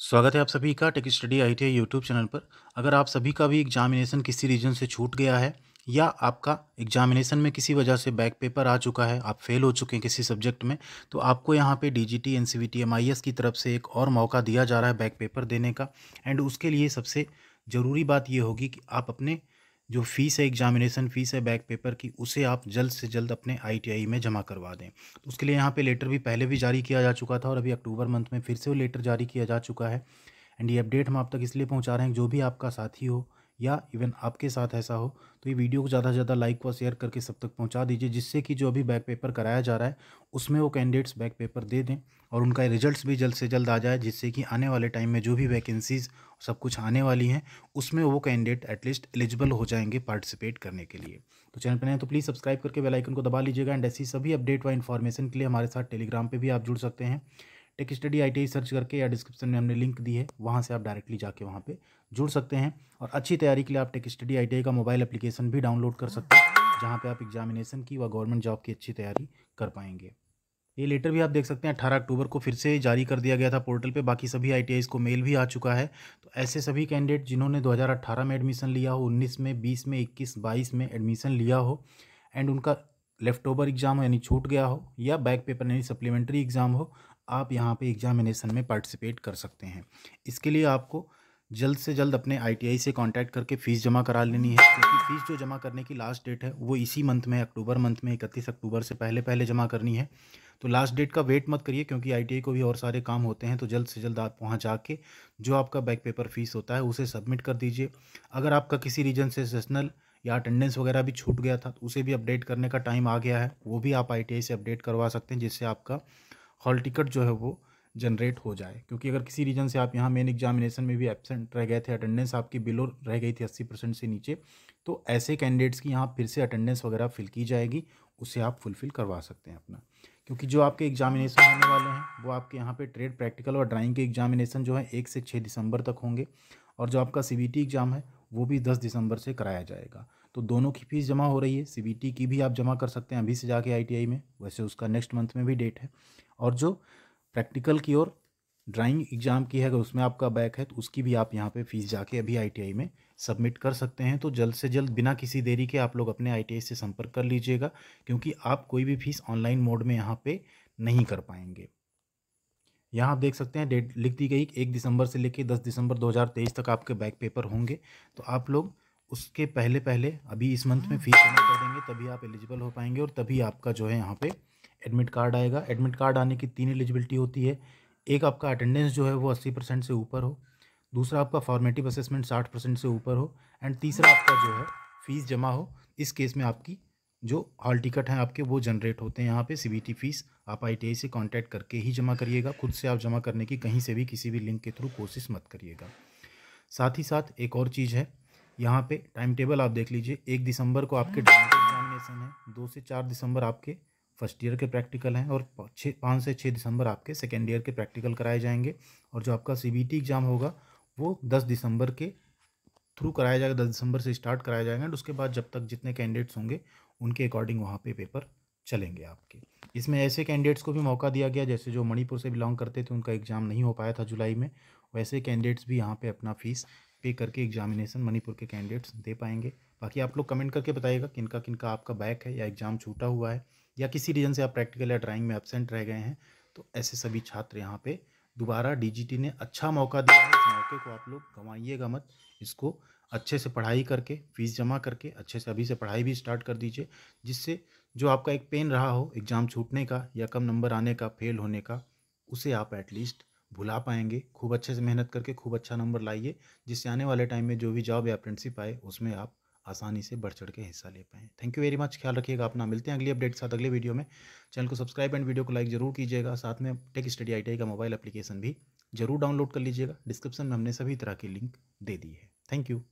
स्वागत है आप सभी का Tech Study I T YouTube channel पर अगर आप सभी का भी एग्जामिनेशन किसी रीजन से छूट गया है या आपका एग्जामिनेशन में किसी वजह से बैक पेपर आ चुका है आप फेल हो चुके हैं किसी सब्जेक्ट में तो आपको यहाँ पे डीजीटी एनसीवीटी एमआईएस की तरफ से एक और मौका दिया जा रहा है बैक पेपर देने का एंड उसके लिए सबसे ज़रूरी बात ये होगी कि आप अपने जो फ़ीस है एग्जामिनेशन फ़ीस है बैक पेपर की उसे आप जल्द से जल्द अपने आईटीआई में जमा करवा दें तो उसके लिए यहाँ पे लेटर भी पहले भी जारी किया जा चुका था और अभी अक्टूबर मंथ में फिर से वो लेटर जारी किया जा चुका है एंड ये अपडेट हम आप तक इसलिए पहुँचा रहे हैं जो भी आपका साथी हो या इवन आपके साथ ऐसा हो तो ये वीडियो को ज़्यादा से ज़्यादा लाइक व शेयर करके सब तक पहुँचा दीजिए जिससे कि जो अभी बैक पेपर कराया जा रहा है उसमें वो कैंडिडेट्स बैक पेपर दे दें और उनका रिजल्ट्स भी जल्द से जल्द आ जाए जिससे कि आने वाले टाइम में जो भी वैकेंसीज़ सब कुछ आने वाली हैं उसमें वो कैंडिडेट एटलीस्ट एलिजिबल हो जाएंगे पार्टिसिपेट करने के लिए तो चैनल पर नए तो प्लीज़ सब्सक्राइब करके बेलाइकन को दबा लीजिएगा एंड ऐसी सभी अपडेट व इन्फॉर्मेशन के लिए हमारे साथ टेलीग्राम पर भी आप जुड़ सकते हैं टेक स्टडी आई सर्च करके या डिस्क्रिप्शन में हमने लिंक दी है वहाँ से आप डायरेक्टली जाके वहाँ पर जुड़ सकते हैं और अच्छी तैयारी के लिए आप टेक स्टडी आई का मोबाइल अप्लीकेशन भी डाउनलोड कर सकते हैं जहाँ पे आप एग्जामिनेशन की व गवर्नमेंट जॉब की अच्छी तैयारी कर पाएंगे ये लेटर भी आप देख सकते हैं अठारह अक्टूबर को फिर से जारी कर दिया गया था पोर्टल पे बाकी सभी आई को मेल भी आ चुका है तो ऐसे सभी कैंडिडेट जिन्होंने 2018 में एडमिशन लिया हो 19 में 20 में 21 22 में एडमिशन लिया हो एंड उनका लेफ्ट ओवर एग्ज़ाम हो यानी छूट गया हो या बैक पेपर यानी सप्लीमेंट्री एग्ज़ाम हो आप यहाँ पे एग्जामिनेशन में पार्टिसिपेट कर सकते हैं इसके लिए आपको जल्द से जल्द अपने आईटीआई से कांटेक्ट करके फ़ीस जमा करा लेनी है क्योंकि तो फ़ीस जो जमा करने की लास्ट डेट है वो इसी मंथ में अक्टूबर मंथ में इकतीस अक्टूबर से पहले पहले जमा करनी है तो लास्ट डेट का वेट मत करिए क्योंकि आईटीआई को भी और सारे काम होते हैं तो जल्द से जल्द आप वहाँ जाके जो आपका बैक पेपर फीस होता है उसे सबमिट कर दीजिए अगर आपका किसी रीजन से सेशनल या अटेंडेंस वगैरह भी छूट गया था तो उसे भी अपडेट करने का टाइम आ गया है वो भी आप आई से अपडेट करवा सकते हैं जिससे आपका हॉल टिकट जो है वो जनरेट हो जाए क्योंकि अगर किसी रीज़न से आप यहाँ मेन एग्जामिनेशन में भी एबसेंट रह गए थे अटेंडेंस आपकी बिलो रह गई थी अस्सी परसेंट से नीचे तो ऐसे कैंडिडेट्स की यहाँ फिर से अटेंडेंस वगैरह फिल की जाएगी उसे आप फुलफ़िल करवा सकते हैं अपना क्योंकि जो आपके एग्जामिनेशन होने वाले हैं वो आपके यहाँ पे ट्रेड प्रैक्टिकल और ड्राइंग के एग्जामिनेशन जो है एक से छः दिसंबर तक होंगे और जो आपका सी एग्ज़ाम है वो भी दस दिसंबर से कराया जाएगा तो दोनों की फ़ीस जमा हो रही है सी की भी आप जमा कर सकते हैं अभी से जाके आई में वैसे उसका नेक्स्ट मंथ में भी डेट है और जो प्रैक्टिकल की ओर ड्राइंग एग्ज़ाम की है अगर उसमें आपका बैक है तो उसकी भी आप यहाँ पे फीस जाके अभी आईटीआई में सबमिट कर सकते हैं तो जल्द से जल्द बिना किसी देरी के आप लोग अपने आईटीआई से संपर्क कर लीजिएगा क्योंकि आप कोई भी फीस ऑनलाइन मोड में यहाँ पे नहीं कर पाएंगे यहाँ आप देख सकते हैं डेट लिख दी गई एक दिसंबर से लेकर दस दिसंबर दो तक आपके बैक पेपर होंगे तो आप लोग उसके पहले पहले अभी इस मंथ में फीस जमा कर देंगे तभी आप एलिजिबल हो पाएंगे और तभी आपका जो है यहाँ पर एडमिट कार्ड आएगा एडमिट कार्ड आने की तीन एलिजिबिलिटी होती है एक आपका अटेंडेंस जो है वो अस्सी परसेंट से ऊपर हो दूसरा आपका फॉर्मेटिव असेसमेंट साठ परसेंट से ऊपर हो एंड तीसरा आपका जो है फ़ीस जमा हो इस केस में आपकी जो हॉल टिकट हैं आपके वो जनरेट होते हैं यहाँ पे सी फीस आप आई से कॉन्टैक्ट करके ही जमा करिएगा खुद से आप जमा करने की कहीं से भी किसी भी लिंक के थ्रू कोशिश मत करिएगा साथ ही साथ एक और चीज़ है यहाँ पे टाइम टेबल आप देख लीजिए एक दिसंबर को आपके हाँ। एग्जामिनेशन है दो से चार दिसंबर आपके फर्स्ट ईयर के प्रैक्टिकल हैं और छः पाँच से छः दिसंबर आपके सेकेंड ईयर के प्रैक्टिकल कराए जाएंगे और जो आपका सी एग्ज़ाम होगा वो दस दिसंबर के थ्रू कराया जाएगा दस दिसंबर से स्टार्ट कराया जाएगा एंड उसके बाद जब तक जितने कैंडिडेट्स होंगे उनके अकॉर्डिंग वहाँ पे पेपर चलेंगे आपके इसमें ऐसे कैंडिडेट्स को भी मौका दिया गया जैसे जो मणिपुर से बिलोंग करते थे उनका एग्ज़ाम नहीं हो पाया था जुलाई में वैसे कैंडिडेट्स भी यहाँ पे अपना फ़ीस पे करके एग्जामिनेशन मणिपुर के कैंडिडेट्स दे पाएंगे बाकी आप लोग कमेंट करके बताइएगा किनका किनका आपका बैक है या एग्ज़ाम छूटा हुआ है या किसी रीज़न से आप प्रैक्टिकल या ड्राइंग में एबसेंट रह गए हैं तो ऐसे सभी छात्र यहाँ पे दोबारा डीजीटी ने अच्छा मौका दिया है इस मौके को आप लोग गंवाइएगा मत इसको अच्छे से पढ़ाई करके फीस जमा करके अच्छे से अभी से पढ़ाई भी स्टार्ट कर दीजिए जिससे जो आपका एक पेन रहा हो एग्ज़ाम छूटने का या कम नंबर आने का फेल होने का उसे आप एटलीस्ट भुला पाएंगे खूब अच्छे से मेहनत करके खूब अच्छा नंबर लाइए जिससे आने वाले टाइम में जो भी जॉब या अप्रेंटशिप आए उसमें आप आसानी से बढ़ चढ़ के हिस्सा ले पाएँ थैंक यू वेरी मच ख्याल रखिएगा अपना मिलते हैं अगली अपडेट के साथ अगले वीडियो में चैनल को सब्सक्राइब एंड वीडियो को लाइक जरूर कीजिएगा साथ में टेक स्टडी आई का मोबाइल एप्लीकेशन भी जरूर डाउनलोड कर लीजिएगा डिस्क्रिप्शन में हमने सभी तरह की लिंक दे दी है थैंक यू